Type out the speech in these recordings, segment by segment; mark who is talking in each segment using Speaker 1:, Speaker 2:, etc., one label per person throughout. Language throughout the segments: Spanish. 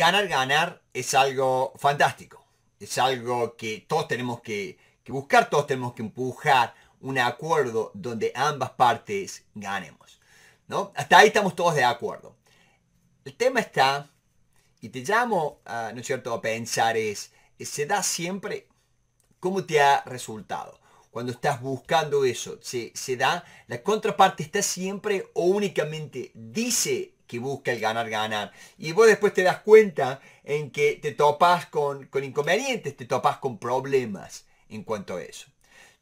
Speaker 1: ganar, ganar es algo fantástico. Es algo que todos tenemos que, buscar, todos tenemos que empujar un acuerdo donde ambas partes ganemos. ¿no? Hasta ahí estamos todos de acuerdo. El tema está, y te llamo, ¿no cierto?, a pensar es, se da siempre cómo te ha resultado. Cuando estás buscando eso, se, se da, la contraparte está siempre o únicamente dice que busca el ganar, ganar. Y vos después te das cuenta en que te topas con, con inconvenientes, te topas con problemas en cuanto a eso.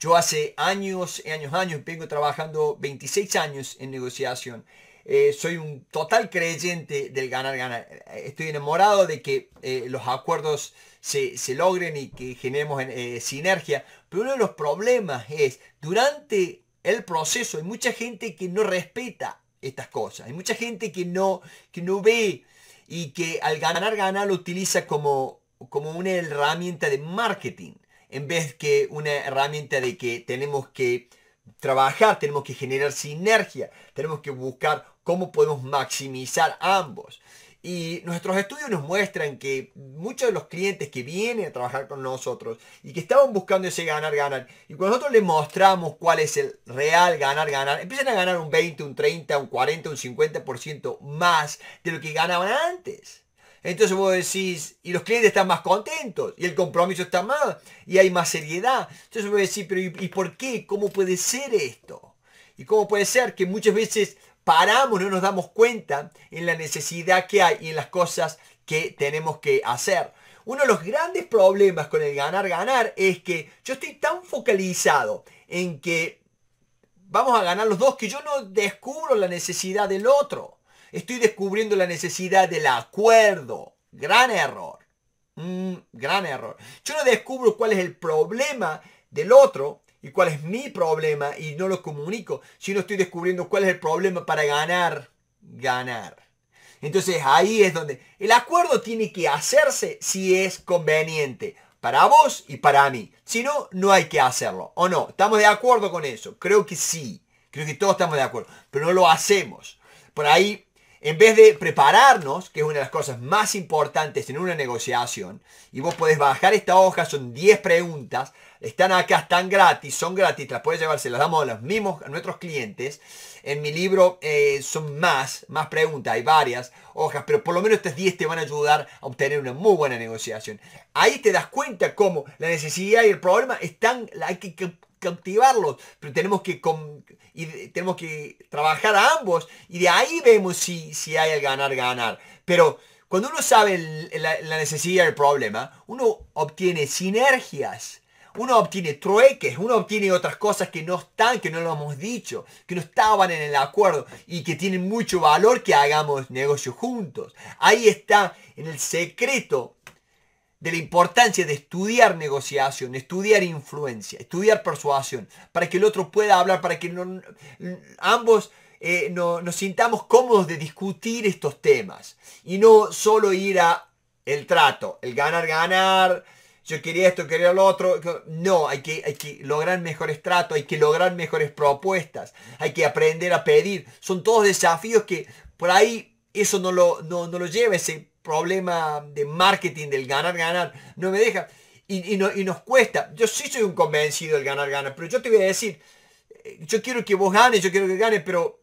Speaker 1: Yo hace años, y años, años, vengo trabajando 26 años en negociación. Eh, soy un total creyente del ganar, ganar. Estoy enamorado de que eh, los acuerdos se, logren y que generemos eh, sinergia. Pero uno de los problemas es, durante el proceso hay mucha gente que no respeta estas cosas. Hay mucha gente que no, no ve y que al ganar, ganar lo utiliza como, como una herramienta de marketing en vez que una herramienta de que tenemos que trabajar, tenemos que generar sinergia, tenemos que buscar cómo podemos maximizar ambos. Y nuestros estudios nos muestran que muchos de los clientes que vienen a trabajar con nosotros y que estaban buscando ese ganar, ganar, y cuando nosotros les mostramos cuál es el real ganar, ganar, empiezan a ganar un 20, un 30, un 40, un 50% más de lo que ganaban antes. Entonces vos decís, y los clientes están más contentos, y el compromiso está más, y hay más seriedad. Entonces vos decís, pero ¿y, por qué? ¿Cómo puede ser esto? ¿Y cómo puede ser que muchas veces paramos, no nos damos cuenta en la necesidad que hay y en las cosas que tenemos que hacer. Uno de los grandes problemas con el ganar-ganar es que yo estoy tan focalizado en que vamos a ganar los dos que yo no descubro la necesidad del otro. Estoy descubriendo la necesidad del acuerdo. Gran error. Mm, gran error. Yo no descubro cuál es el problema del otro y cuál es mi problema y no lo comunico, Si no estoy descubriendo cuál es el problema para ganar, ganar. Entonces ahí es donde el acuerdo tiene que hacerse si es conveniente para vos y para mí. Si no, no hay que hacerlo. ¿O no? ¿Estamos de acuerdo con eso? Creo que sí. Creo que todos estamos de acuerdo. Pero no lo hacemos. Por ahí, en vez de prepararnos, que es una de las cosas más importantes en una negociación, y vos podés bajar esta hoja, son 10 preguntas, están acá, están gratis, son gratis, las puedes llevar, las damos a los mismos, a nuestros clientes. En mi libro eh, son más, más preguntas, hay varias hojas, pero por lo menos estas 10 te van a ayudar a obtener una muy buena negociación. Ahí te das cuenta cómo la necesidad y el problema están, hay que captivarlos pero tenemos que, y tenemos que trabajar a ambos y de ahí vemos si, si hay el ganar, ganar. Pero cuando uno sabe la, la necesidad y el problema, uno obtiene sinergias uno obtiene trueques, uno obtiene otras cosas que no están, que no lo hemos dicho, que no estaban en el acuerdo y que tienen mucho valor que hagamos negocios juntos. Ahí está en el secreto de la importancia de estudiar negociación, estudiar influencia, estudiar persuasión, para que el otro pueda hablar, para que ambos eh, nos sintamos cómodos de discutir estos temas y no solo ir a el trato, el ganar, ganar, yo quería esto, quería lo otro. No, hay que, hay que lograr mejores tratos, hay que lograr mejores propuestas, hay que aprender a pedir. Son todos desafíos que por ahí eso no lo, lleva, ese problema de marketing, del ganar, ganar, no me deja. Y, nos cuesta. Yo sí soy un convencido del ganar, ganar, pero yo te voy a decir, eh, yo quiero que vos ganes, yo quiero que ganes, pero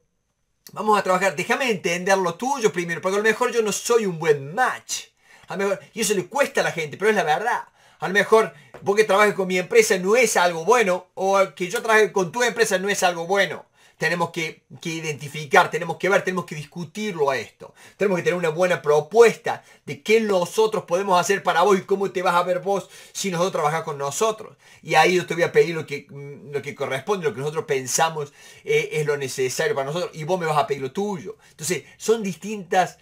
Speaker 1: vamos a trabajar, déjame entender lo tuyo primero, porque a lo mejor yo no soy un buen match. A lo mejor, y eso le cuesta a la gente, pero es la verdad. A lo mejor vos que trabajes con mi empresa no es algo bueno o que yo trabaje con tu empresa no es algo bueno. Tenemos que, identificar, tenemos que ver, tenemos que discutirlo a esto. Tenemos que tener una buena propuesta de qué nosotros podemos hacer para vos y cómo te vas a ver vos si nosotros trabajas con nosotros. Y ahí yo te voy a pedir lo que, lo que corresponde, lo que nosotros pensamos eh, es lo necesario para nosotros y vos me vas a pedir lo tuyo. Entonces, son distintas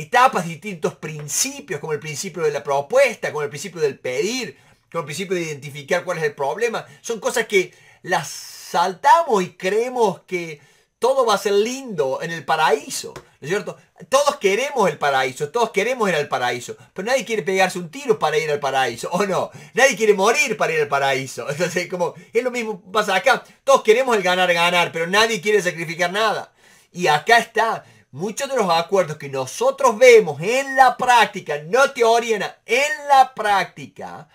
Speaker 1: etapas, distintos principios, como el principio de la propuesta, como el principio del pedir, como el principio de identificar cuál es el problema. Son cosas que las saltamos y creemos que todo va a ser lindo en el paraíso, ¿no es cierto? Todos queremos el paraíso, todos queremos ir al paraíso, pero nadie quiere pegarse un tiro para ir al paraíso, ¿o no? Nadie quiere morir para ir al paraíso. Entonces, como es lo mismo pasa acá, todos queremos el ganar, ganar, pero nadie quiere sacrificar nada. Y acá está, muchos de los acuerdos que nosotros vemos en la práctica, no teoría, en la práctica,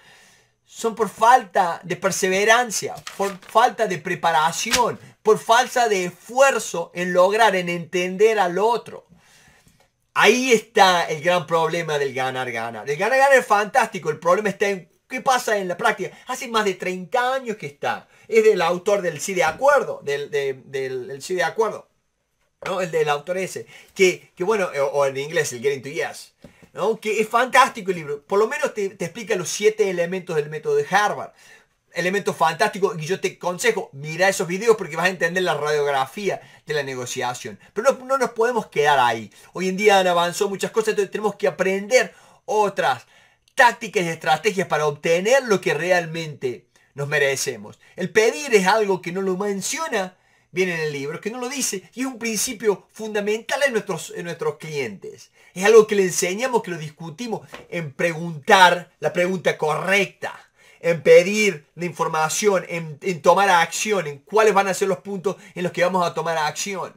Speaker 1: son por falta de perseverancia, por falta de preparación, por falta de esfuerzo en lograr, en entender al otro. Ahí está el gran problema del ganar-ganar. El ganar-ganar es fantástico, el problema está en qué pasa en la práctica. Hace más de 30 años que está. Es del autor del sí de acuerdo, del sí de acuerdo. El del autor ese, que, bueno, o, en inglés, el Getting to Yes, Que es fantástico el libro, por lo menos te, explica los siete elementos del método de Harvard. Elementos fantásticos y yo te aconsejo, mira esos videos porque vas a entender la radiografía de la negociación. Pero no, no nos podemos quedar ahí. Hoy en día han avanzado muchas cosas, entonces tenemos que aprender otras tácticas y estrategias para obtener lo que realmente nos merecemos. El pedir es algo que no lo menciona viene en el libro, que no lo dice y es un principio fundamental en nuestros, nuestros clientes. Es algo que le enseñamos, que lo discutimos, en preguntar la pregunta correcta, en pedir la información, en, tomar acción, en cuáles van a ser los puntos en los que vamos a tomar acción,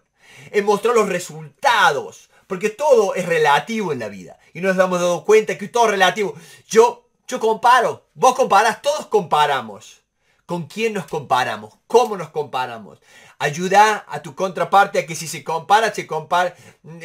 Speaker 1: en mostrar los resultados, porque todo es relativo en la vida y nos damos dado cuenta que todo es relativo. Yo, yo comparo, vos comparás, todos comparamos con quién nos comparamos, cómo nos comparamos. Ayuda a tu contraparte a que si se compara, se compare,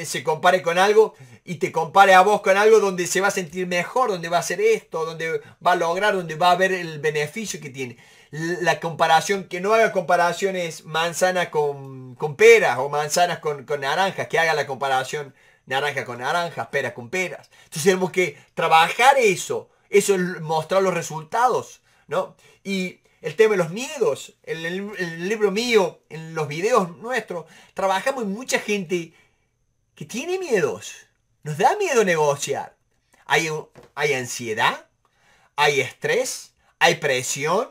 Speaker 1: se compare con algo y te compare a vos con algo donde se va a sentir mejor, donde va a hacer esto, donde va a lograr, donde va a ver el beneficio que tiene. La comparación, que no haga comparaciones manzana con, con peras o manzanas con, naranjas, que haga la comparación naranja con naranjas, peras con peras. Entonces tenemos que trabajar eso, eso es mostrar los resultados, ¿no? Y el tema de los miedos, en el, libro mío, en los videos nuestros, trabajamos con mucha gente que tiene miedos. Nos da miedo negociar. Hay, hay ansiedad, hay estrés, hay presión,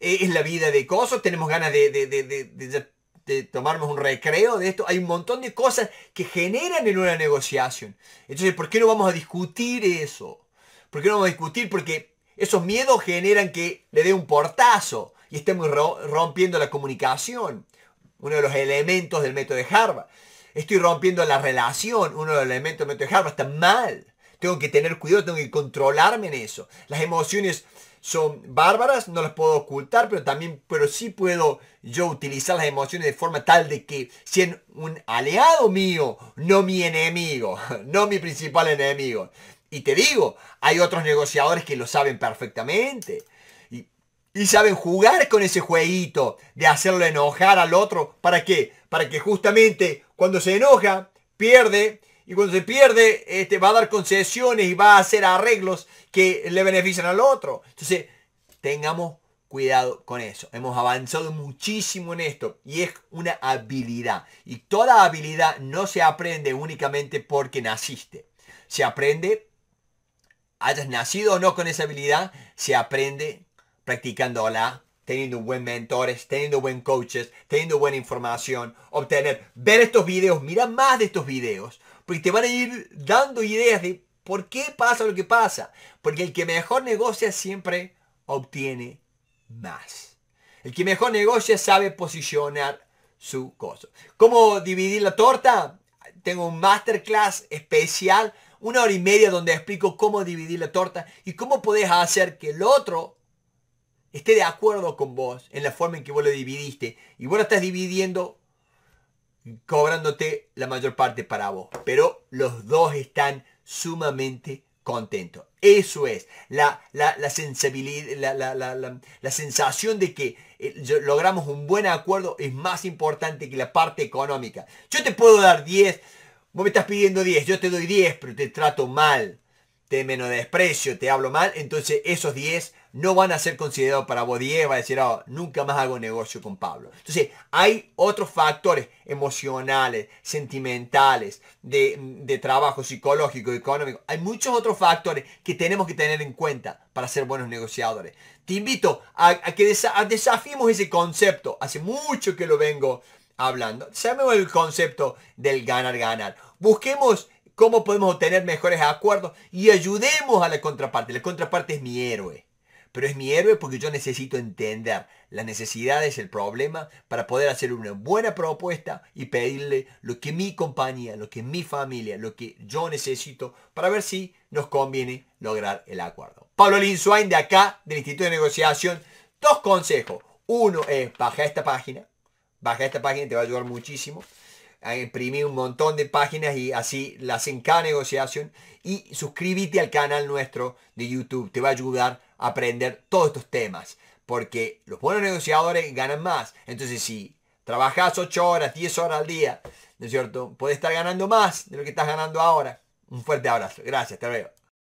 Speaker 1: eh, es la vida de cosas, tenemos ganas de, de, de, tomarnos un recreo de esto. Hay un montón de cosas que generan en una negociación. Entonces, ¿por qué no vamos a discutir eso? ¿Por qué no vamos a discutir? Porque esos miedos generan que le dé un portazo y estemos rompiendo la comunicación, uno de los elementos del método de Harvard. Estoy rompiendo la relación, uno de los elementos del método de Harvard. Está mal. Tengo que tener cuidado, tengo que controlarme en eso. Las emociones son bárbaras, no las puedo ocultar, pero también, pero sí puedo yo utilizar las emociones de forma tal de que sean un aliado mío, no mi enemigo, no mi principal enemigo. Y te digo, hay otros negociadores que lo saben perfectamente. Y, saben jugar con ese jueguito de hacerlo enojar al otro. ¿Para qué? Para que justamente cuando se enoja, pierde. Y cuando se pierde, este, va a dar concesiones y va a hacer arreglos que le benefician al otro. Entonces, tengamos cuidado con eso. Hemos avanzado muchísimo en esto y es una habilidad. Y toda habilidad no se aprende únicamente porque naciste. Se aprende hayas nacido o no con esa habilidad, se aprende practicándola, teniendo buen mentores, teniendo buen coaches, teniendo buena información, obtener, ver estos videos, mira más de estos videos, porque te van a ir dando ideas de por qué pasa lo que pasa, porque el que mejor negocia siempre obtiene más. El que mejor negocia sabe posicionar su cosa. ¿Cómo dividir la torta? Tengo un masterclass especial una hora y media donde explico cómo dividir la torta y cómo podés hacer que el otro esté de acuerdo con vos en la forma en que vos lo dividiste. Y vos lo estás dividiendo cobrándote la mayor parte para vos. Pero los dos están sumamente contentos. Eso es la, sensibilidad, la, sensación de que eh, logramos un buen acuerdo es más importante que la parte económica. Yo te puedo dar 10, Vos me estás pidiendo 10, yo te doy 10, pero te trato mal, te menosprecio, te hablo mal, entonces esos 10 no van a ser considerados para vos 10, va a decir, oh, nunca más hago negocio con Pablo. Entonces, hay otros factores emocionales, sentimentales, de, trabajo psicológico, económico. Hay muchos otros factores que tenemos que tener en cuenta para ser buenos negociadores. Te invito a, que desafiemos ese concepto. Hace mucho que lo vengo hablando. Sabemos el concepto del ganar-ganar. Busquemos cómo podemos obtener mejores acuerdos y ayudemos a la contraparte. La contraparte es mi héroe. Pero es mi héroe porque yo necesito entender las necesidades, el problema, para poder hacer una buena propuesta y pedirle lo que mi compañía, lo que mi familia, lo que yo necesito, para ver si nos conviene lograr el acuerdo. Pablo de acá, del Instituto de Negociación, dos consejos. Uno es bajar esta página, Baja esta página, te va a ayudar muchísimo a imprimir un montón de páginas y así las en cada negociación. Y suscríbete al canal nuestro de YouTube. Te va a ayudar a aprender todos estos temas. Porque los buenos negociadores ganan más. Entonces, si trabajas 8 horas, 10 horas al día, ¿no es cierto? Puedes estar ganando más de lo que estás ganando ahora. Un fuerte abrazo. Gracias. Hasta luego.